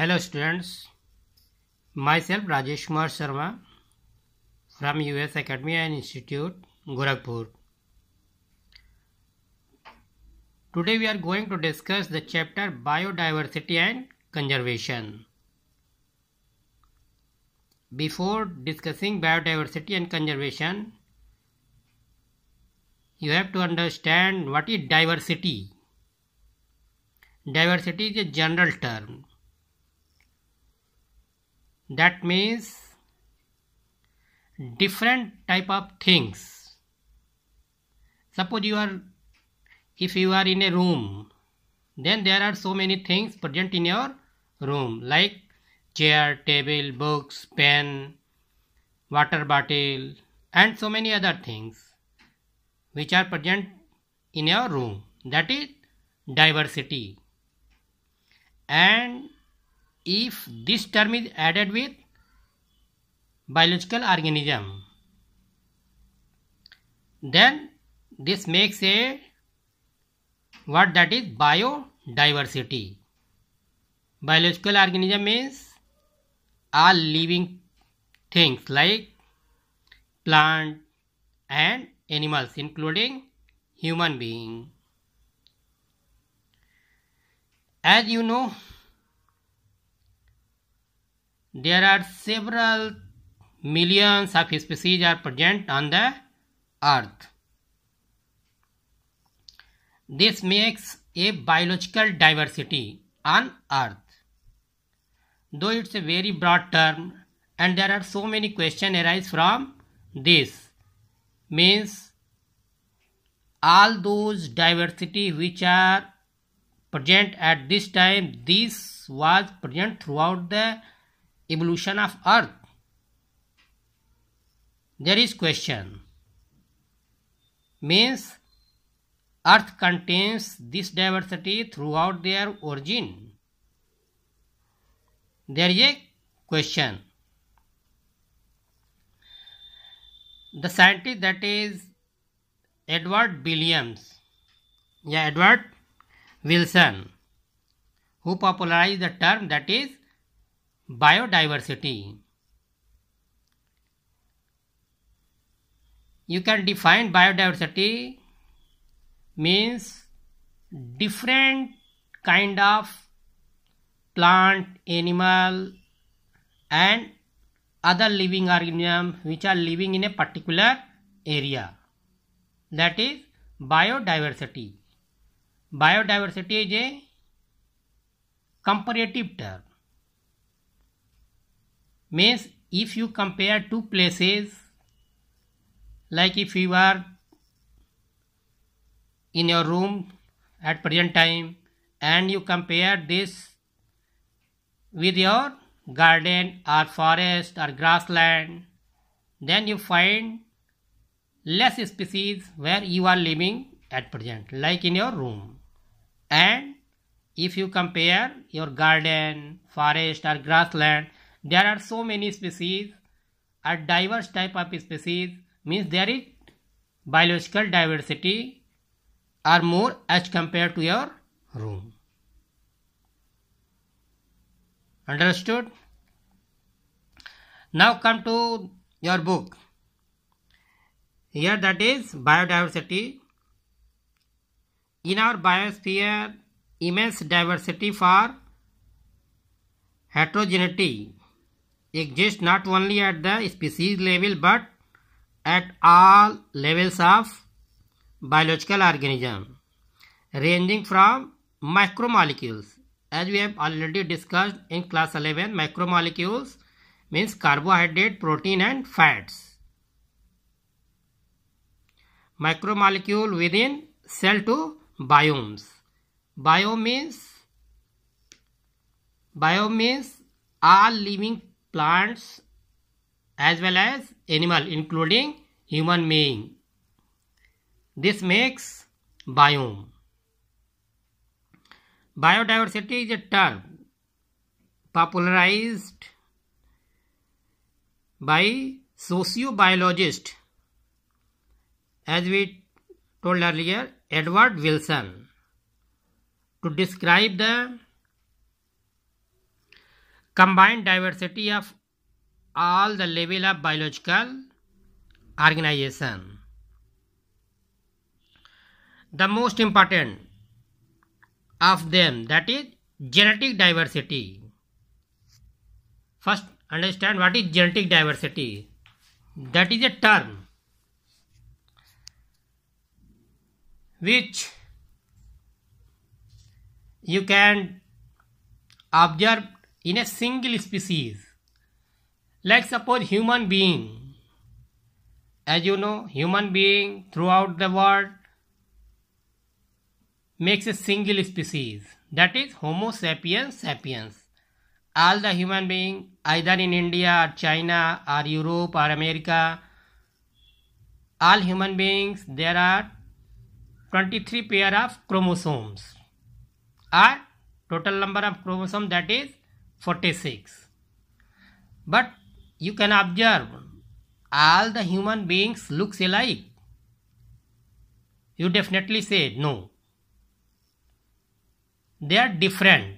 Hello students, myself Rajesh Kumar Sharma from US Academy and Institute, Gorakhpur. Today we are going to discuss the chapter Biodiversity and Conservation. Before discussing biodiversity and conservation, you have to understand what is diversity. Diversity is a general term that means different type of things suppose you are if you are in a room then there are so many things present in your room like chair table books pen water bottle and so many other things which are present in your room that is diversity and if this term is added with biological organism then this makes a word that is biodiversity biological organism means all living things like plant and animals including human being as you know there are several millions of species are present on the earth. This makes a biological diversity on earth. Though it's a very broad term and there are so many questions arise from this means all those diversity which are present at this time this was present throughout the evolution of earth there is question means earth contains this diversity throughout their origin there is a question the scientist that is edward williams yeah edward wilson who popularized the term that is Biodiversity. You can define biodiversity means different kind of plant, animal and other living organism which are living in a particular area. That is biodiversity. Biodiversity is a comparative term means if you compare two places like if you are in your room at present time and you compare this with your garden or forest or grassland then you find less species where you are living at present like in your room and if you compare your garden forest or grassland there are so many species a diverse type of species means there is biological diversity are more as compared to your room understood now come to your book here that is biodiversity in our biosphere immense diversity for heterogeneity exist not only at the species level but at all levels of biological organism ranging from macromolecules, as we have already discussed in class 11 Macromolecules means carbohydrate protein and fats Macromolecule within cell to biomes biome means biome means all living plants as well as animal including human being. This makes biome. Biodiversity is a term popularized by sociobiologist as we told earlier Edward Wilson to describe the combined diversity of all the level of biological organization the most important of them that is genetic diversity first understand what is genetic diversity that is a term which you can observe in a single species. Like suppose human being. As you know, human being throughout the world makes a single species. That is Homo sapiens sapiens. All the human being either in India or China or Europe or America, all human beings, there are 23 pair of chromosomes. Or total number of chromosomes that is 46 but you can observe all the human beings looks alike you definitely say no they are different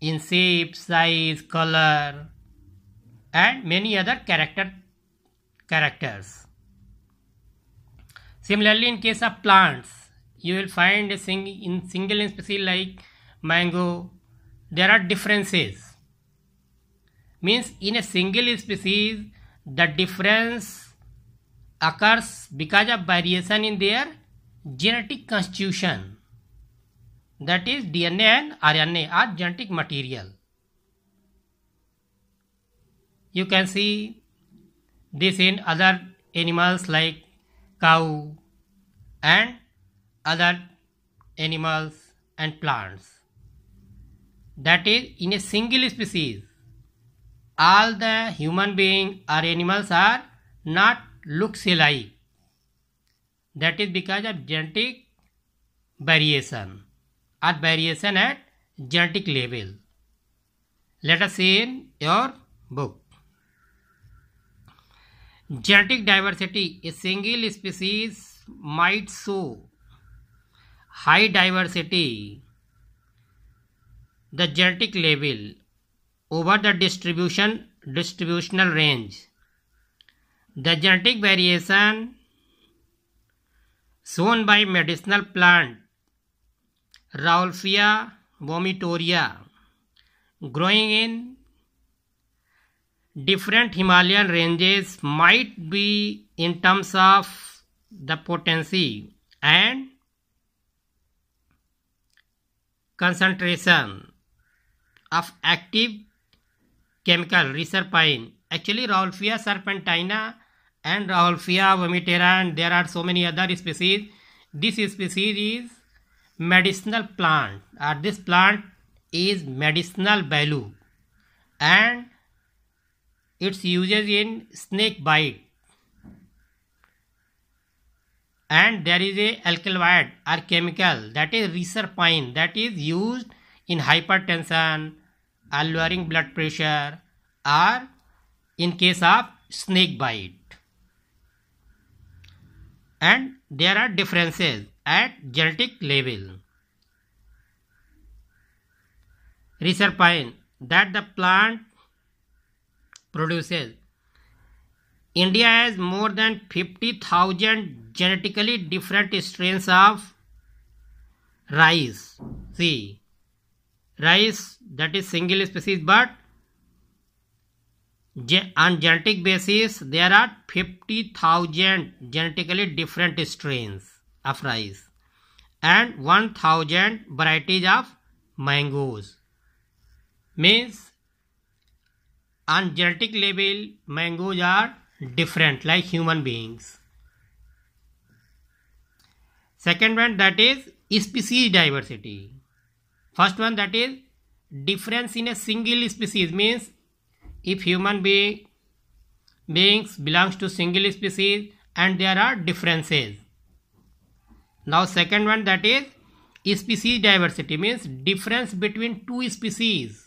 in shape size color and many other character characters similarly in case of plants you will find a sing in single species like mango there are differences means in a single species the difference occurs because of variation in their genetic constitution that is DNA and RNA are genetic material. You can see this in other animals like cow and other animals and plants that is in a single species all the human being or animals are not looks alike that is because of genetic variation or variation at genetic level let us see in your book genetic diversity a single species might show high diversity the genetic label over the distribution distributional range. The genetic variation shown by medicinal plant Raulfia vomitoria growing in different Himalayan ranges might be in terms of the potency and concentration of active chemical reserpine. Actually, rolfia serpentina and rolfia vomitera and there are so many other species. This species is medicinal plant or this plant is medicinal value and its uses in snake bite and there is a alkaloid or chemical that is reserpine that is used in hypertension lowering blood pressure or in case of snake bite and there are differences at genetic level research that the plant produces India has more than 50,000 genetically different strains of rice. See, rice that is single species but on genetic basis there are 50000 genetically different strains of rice and 1000 varieties of mangoes means on genetic level mangoes are different like human beings second one that is species diversity first one that is difference in a single species means if human being beings belongs to single species and there are differences now second one that is species diversity means difference between two species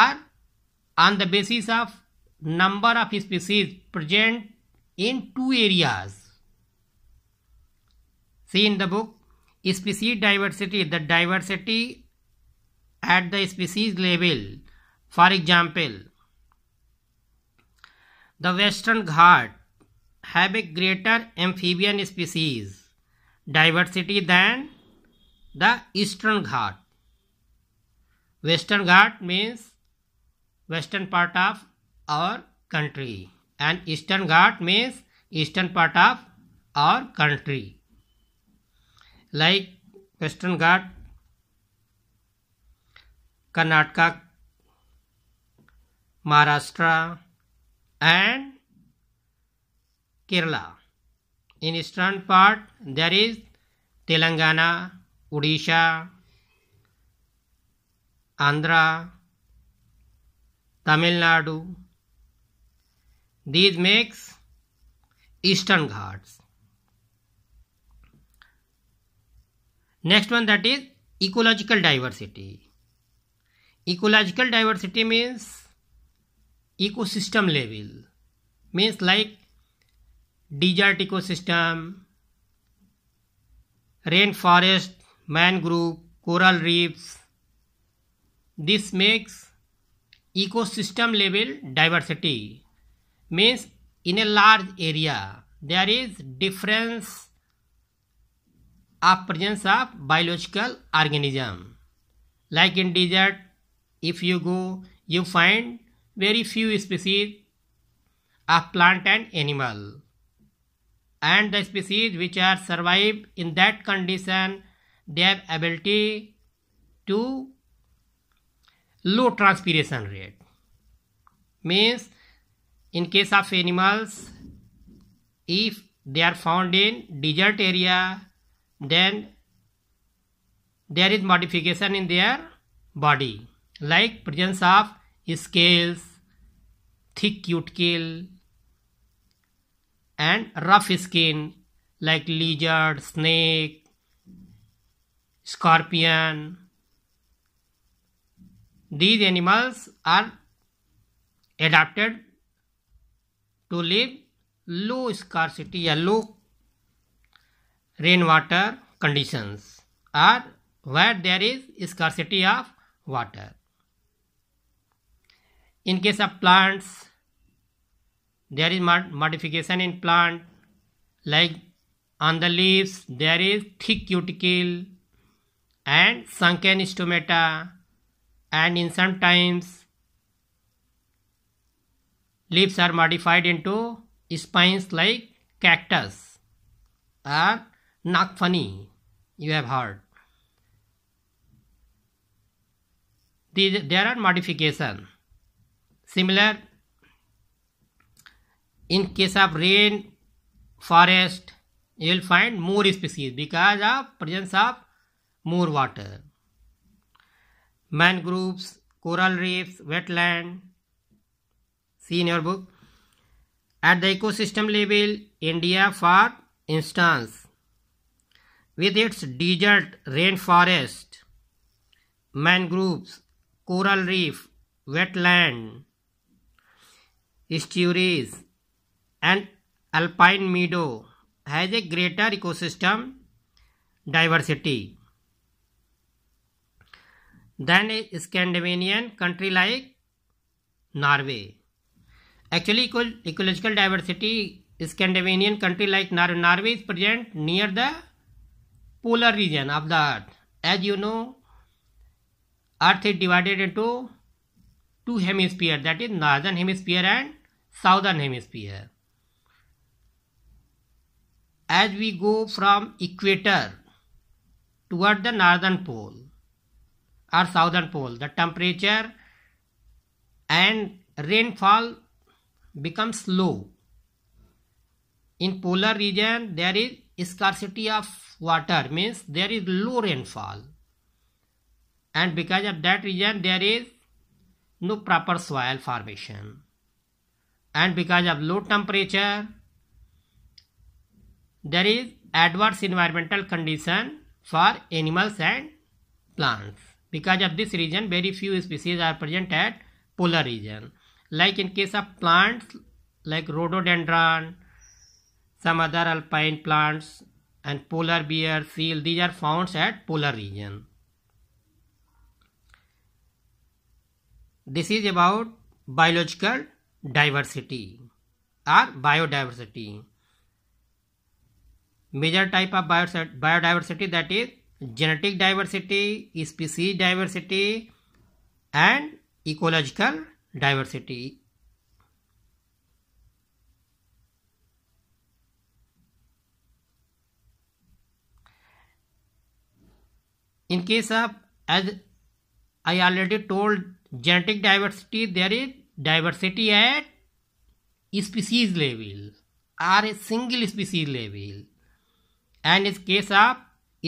are on the basis of number of species present in two areas see in the book species diversity the diversity at the species level for example the western ghat have a greater amphibian species diversity than the eastern ghat western ghat means western part of our country and eastern ghat means eastern part of our country like western Ghat Karnataka Maharashtra and Kerala in eastern part there is Telangana Orissa Andhra Tamil Nadu these makes eastern Ghats next one that is ecological diversity ecological diversity means ecosystem level means like desert ecosystem rainforest mangrove coral reefs this makes ecosystem level diversity means in a large area there is difference of presence of biological organism. Like in desert, if you go, you find very few species of plant and animal. And the species which are survived in that condition, they have ability to low transpiration rate. Means in case of animals, if they are found in desert area, then there is modification in their body like presence of scales thick cuticle and rough skin like lizard snake scorpion these animals are adapted to live low scarcity or low rainwater conditions or where there is scarcity of water. In case of plants, there is mod modification in plant like on the leaves there is thick cuticle and sunken stomata and in sometimes leaves are modified into spines like cactus or not funny. you have heard. There are modifications. Similar, in case of rain, forest, you will find more species because of presence of more water. Mangroves, coral reefs, wetland. See in your book. At the ecosystem level, India, for instance, with its desert rainforest, mangroves, coral reef, wetland, estuaries, and alpine meadow has a greater ecosystem diversity than a Scandinavian country like Norway. Actually, ecological diversity Scandinavian country like Norway is present near the polar region of the earth as you know earth is divided into two hemispheres that is northern hemisphere and southern hemisphere as we go from equator toward the northern pole or southern pole the temperature and rainfall becomes low in polar region there is scarcity of water means there is low rainfall and because of that reason there is no proper soil formation and because of low temperature there is adverse environmental condition for animals and plants because of this reason very few species are present at polar region like in case of plants like rhododendron some other alpine plants and polar bear, seal, these are found at polar region. This is about biological diversity or biodiversity. Major type of biodiversity that is genetic diversity, species diversity and ecological diversity. In case of, as I already told, genetic diversity, there is diversity at species level or a single species level. And in case of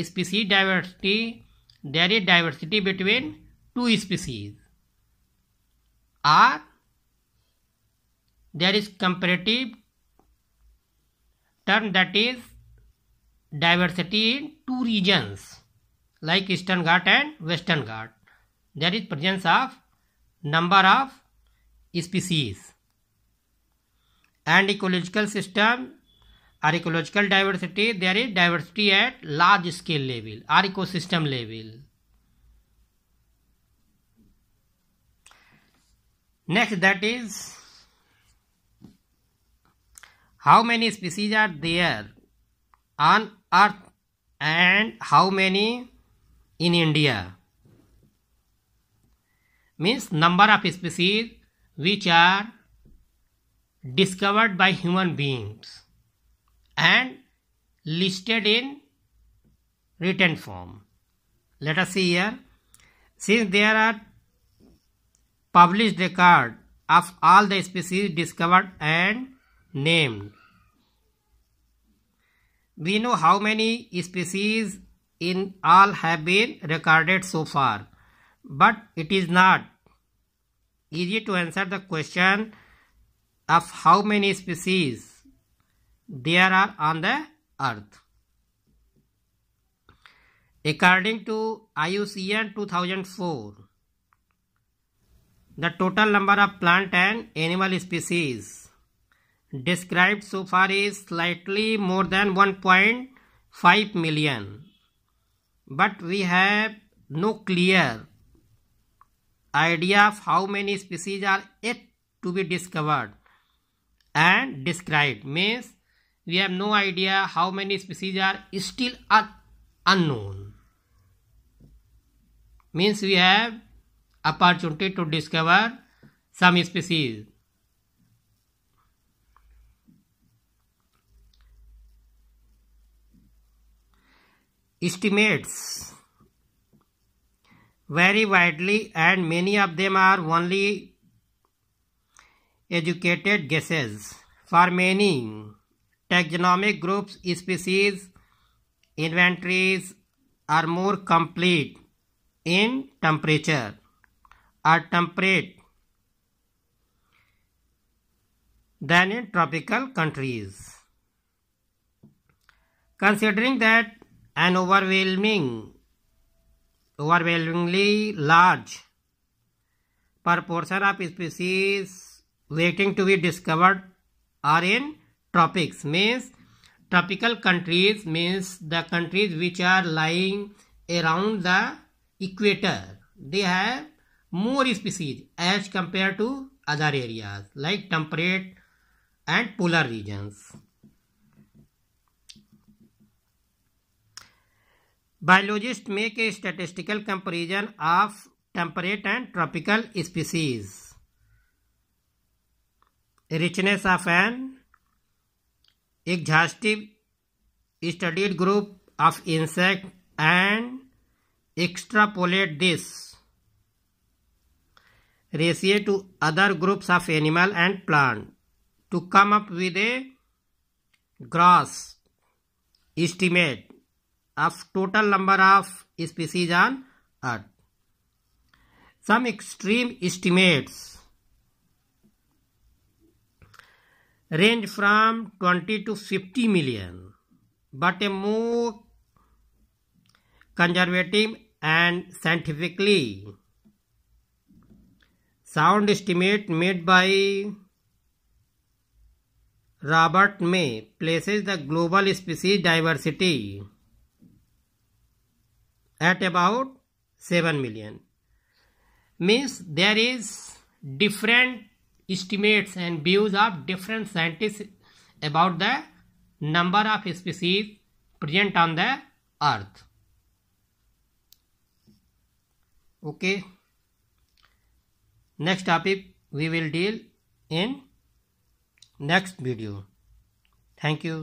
species diversity, there is diversity between two species or there is comparative term that is diversity in two regions like Eastern Ghat and Western Ghat. There is presence of number of species and ecological system or ecological diversity. There is diversity at large scale level or ecosystem level. Next that is how many species are there on earth and how many in India means number of species which are discovered by human beings and listed in written form. Let us see here. Since there are published record of all the species discovered and named, we know how many species in all have been recorded so far but it is not easy to answer the question of how many species there are on the earth. According to IUCN 2004, the total number of plant and animal species described so far is slightly more than 1.5 million. but we have no clear idea of how many species are yet to be discovered and described means we have no idea how many species are still are unknown means we have opportunity to discover some species estimates vary widely and many of them are only educated guesses. For many taxonomic groups, species inventories are more complete in temperature or temperate than in tropical countries. Considering that an overwhelming, overwhelmingly large proportion of species waiting to be discovered are in tropics means tropical countries means the countries which are lying around the equator they have more species as compared to other areas like temperate and polar regions Biologists make a statistical comparison of temperate and tropical species. Richness of an exhaustive studied group of insects and extrapolate this ratio to other groups of animal and plant to come up with a gross estimate of total number of species on earth. Some extreme estimates range from 20 to 50 million but a more conservative and scientifically sound estimate made by Robert May places the global species diversity at about 7 million means there is different estimates and views of different scientists about the number of species present on the earth okay next topic we will deal in next video thank you